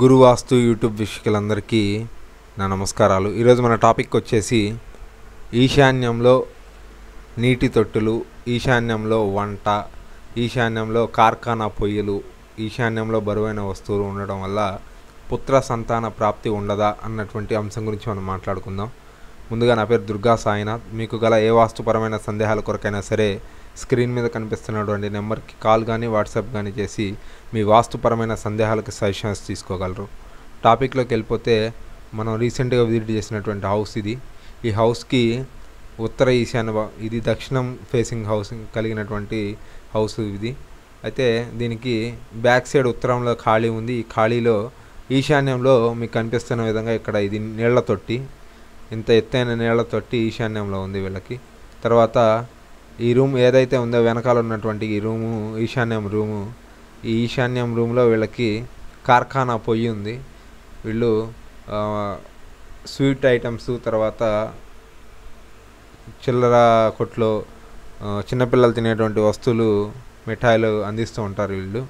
గురువాస్తు YouTube వీక్షకులందరికీ నా నమస్కారాలు ఈరోజు మన టాపిక్ వచ్చేసి ఈశాన్యంలో నీటి తొట్టులు ఈశాన్యంలో వంట ఈశాన్యంలో కార్ఖానా పొయ్యిలు ఈశాన్యంలో బరువైన వస్తువులు ఉండడం వల్ల పుత్ర సంతాన ప్రాప్తి ఉండదా అన్నటువంటి అంశం గురించి మనం మాట్లాడుకుందాం ముందుగా నా పేరు దుర్గా సాయినాథ్ మీకు గల ఏ వాస్తుపరమైన సందేహాల కొరకైనా సరే స్క్రీన్ మీద కనిపిస్తున్నటువంటి నెంబర్కి కాల్ కానీ వాట్సాప్ కానీ చేసి మీ వాస్తుపరమైన సందేహాలకు సజెషన్స్ తీసుకోగలరు టాపిక్లోకి వెళ్ళిపోతే మనం రీసెంట్గా విజిట్ చేసినటువంటి హౌస్ ఇది ఈ హౌస్కి ఉత్తర ఈశాన్య ఇది దక్షిణం ఫేసింగ్ హౌస్ కలిగినటువంటి హౌస్ ఇది అయితే దీనికి బ్యాక్ సైడ్ ఉత్తరంలో ఖాళీ ఉంది ఈ ఖాళీలో ఈశాన్యంలో మీకు కనిపిస్తున్న విధంగా ఇక్కడ ఇది నీళ్ల తొట్టి ఇంత ఎత్తైన నీళ్లతోటి ఈశాన్యంలో ఉంది వీళ్ళకి తర్వాత ఈ రూమ్ ఏదైతే ఉందో వెనకాల ఉన్నటువంటి ఈ రూము ఈశాన్యం రూము ఈ ఈశాన్యం రూమ్లో వీళ్ళకి కార్ఖానా పొయ్యి ఉంది వీళ్ళు స్వీట్ ఐటమ్స్ తర్వాత చిల్లర కొట్లు చిన్నపిల్లలు తినేటువంటి వస్తువులు మిఠాయిలు అందిస్తూ ఉంటారు వీళ్ళు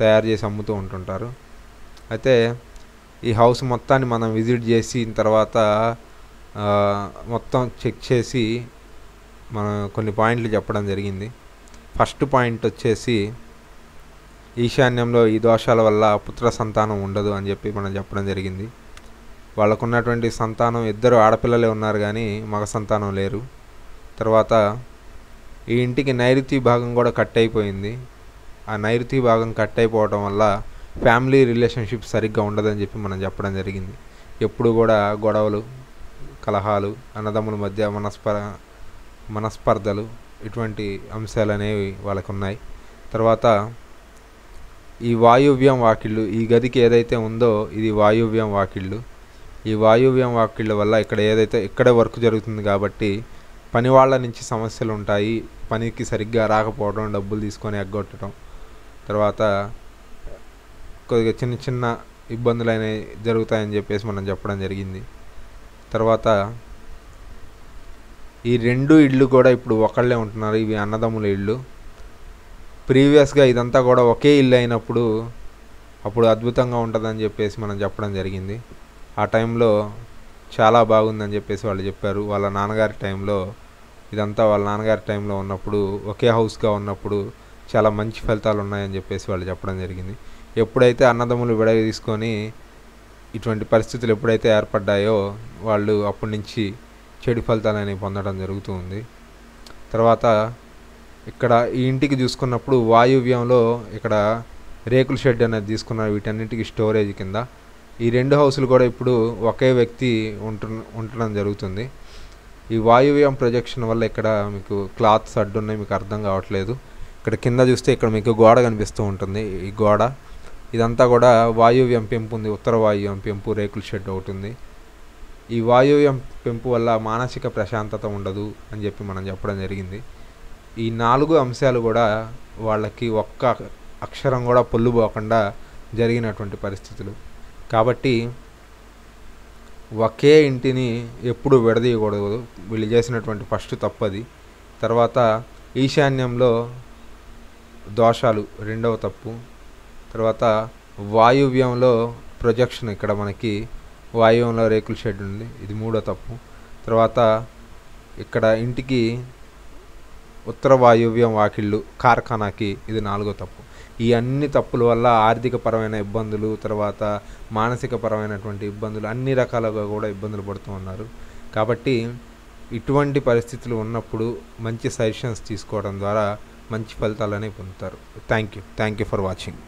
తయారు చేసి అమ్ముతూ ఉంటుంటారు అయితే ఈ హౌస్ మొత్తాన్ని మనం విజిట్ చేసిన తర్వాత మొత్తం చెక్ చేసి మనం కొన్ని పాయింట్లు చెప్పడం జరిగింది ఫస్ట్ పాయింట్ వచ్చేసి ఈశాన్యంలో ఈ దోషాల వల్ల పుత్ర సంతానం ఉండదు అని చెప్పి మనం చెప్పడం జరిగింది వాళ్ళకున్నటువంటి సంతానం ఇద్దరు ఆడపిల్లలే ఉన్నారు కానీ మగ సంతానం లేరు తర్వాత ఈ ఇంటికి నైరుతి భాగం కూడా కట్ అయిపోయింది ఆ నైరుతి భాగం కట్ అయిపోవటం వల్ల ఫ్యామిలీ రిలేషన్షిప్ సరిగ్గా ఉండదని చెప్పి మనం చెప్పడం జరిగింది ఎప్పుడు కూడా గొడవలు కలహాలు అన్నదమ్ముల మధ్య మనస్పర మనస్పర్ధలు ఇటువంటి అంశాలు అనేవి వాళ్ళకు ఉన్నాయి తర్వాత ఈ వాయువ్యం వాకిళ్ళు ఈ గదికి ఏదైతే ఉందో ఇది వాయువ్యం వాకిళ్ళు ఈ వాయువ్యం వాకిళ్ళ వల్ల ఇక్కడ ఏదైతే ఇక్కడే వర్క్ జరుగుతుంది కాబట్టి పని వాళ్ళ నుంచి సమస్యలు ఉంటాయి పనికి సరిగ్గా రాకపోవడం డబ్బులు తీసుకొని ఎగ్గొట్టడం తర్వాత కొద్దిగా చిన్న చిన్న ఇబ్బందులు అయినవి జరుగుతాయని చెప్పేసి మనం చెప్పడం జరిగింది తర్వాత ఈ రెండు ఇళ్ళు కూడా ఇప్పుడు ఒకళ్ళే ఉంటున్నారు ఇవి అన్నదమ్ముల ఇళ్ళు ప్రీవియస్గా ఇదంతా కూడా ఒకే ఇల్లు అయినప్పుడు అప్పుడు అద్భుతంగా ఉంటుందని చెప్పేసి మనం చెప్పడం జరిగింది ఆ టైంలో చాలా బాగుందని చెప్పేసి వాళ్ళు చెప్పారు వాళ్ళ నాన్నగారి టైంలో ఇదంతా వాళ్ళ నాన్నగారి టైంలో ఉన్నప్పుడు ఒకే హౌస్గా ఉన్నప్పుడు చాలా మంచి ఫలితాలు ఉన్నాయని చెప్పేసి వాళ్ళు చెప్పడం జరిగింది ఎప్పుడైతే అన్నదమ్ములు విడవి తీసుకొని ఇటువంటి పరిస్థితులు ఎప్పుడైతే ఏర్పడ్డాయో వాళ్ళు అప్పటి నుంచి చెడు ఫలితాలని పొందడం జరుగుతూ ఉంది తర్వాత ఇక్కడ ఈ ఇంటికి చూసుకున్నప్పుడు వాయువ్యంలో ఇక్కడ రేకుల షెడ్ అనేది తీసుకున్న వీటన్నిటికి స్టోరేజ్ కింద ఈ రెండు హౌసులు కూడా ఇప్పుడు ఒకే వ్యక్తి ఉంటు ఉండడం జరుగుతుంది ఈ వాయువ్యం ప్రొజెక్షన్ వల్ల ఇక్కడ మీకు క్లాత్స్ అడ్డున్నాయి మీకు అర్థం కావట్లేదు ఇక్కడ కింద చూస్తే ఇక్కడ మీకు గోడ కనిపిస్తూ ఉంటుంది ఈ గోడ ఇదంతా కూడా వాయువ్యం పెంపు ఉంది ఉత్తర వాయువ్యం పెంపు రేకుల షెడ్ ఒకటి ఉంది ఈ వాయువ్యం పెంపు వల్ల మానసిక ప్రశాంతత ఉండదు అని చెప్పి మనం చెప్పడం జరిగింది ఈ నాలుగు అంశాలు కూడా వాళ్ళకి ఒక్క అక్షరం కూడా పొల్లుపోకుండా జరిగినటువంటి పరిస్థితులు కాబట్టి ఒకే ఇంటిని ఎప్పుడు విడదీయకూడదు వీళ్ళు చేసినటువంటి ఫస్ట్ తప్పది తర్వాత ఈశాన్యంలో దోషాలు రెండవ తప్పు తర్వాత వాయువ్యంలో ప్రొజెక్షన్ ఇక్కడ మనకి వాయువ్యంలో రేకుల షెడ్ ఉంది ఇది మూడో తప్పు తర్వాత ఇక్కడ ఇంటికి ఉత్తర వాయువ్యం వాకిళ్ళు కార్ఖానాకి ఇది నాలుగో తప్పు ఈ అన్ని తప్పుల వల్ల ఆర్థిక పరమైన ఇబ్బందులు తర్వాత మానసిక పరమైనటువంటి ఇబ్బందులు అన్ని రకాలుగా కూడా ఇబ్బందులు పడుతూ ఉన్నారు కాబట్టి ఇటువంటి పరిస్థితులు ఉన్నప్పుడు మంచి సజెషన్స్ తీసుకోవడం ద్వారా మంచి ఫలితాలనే పొందుతారు thank you thank you for watching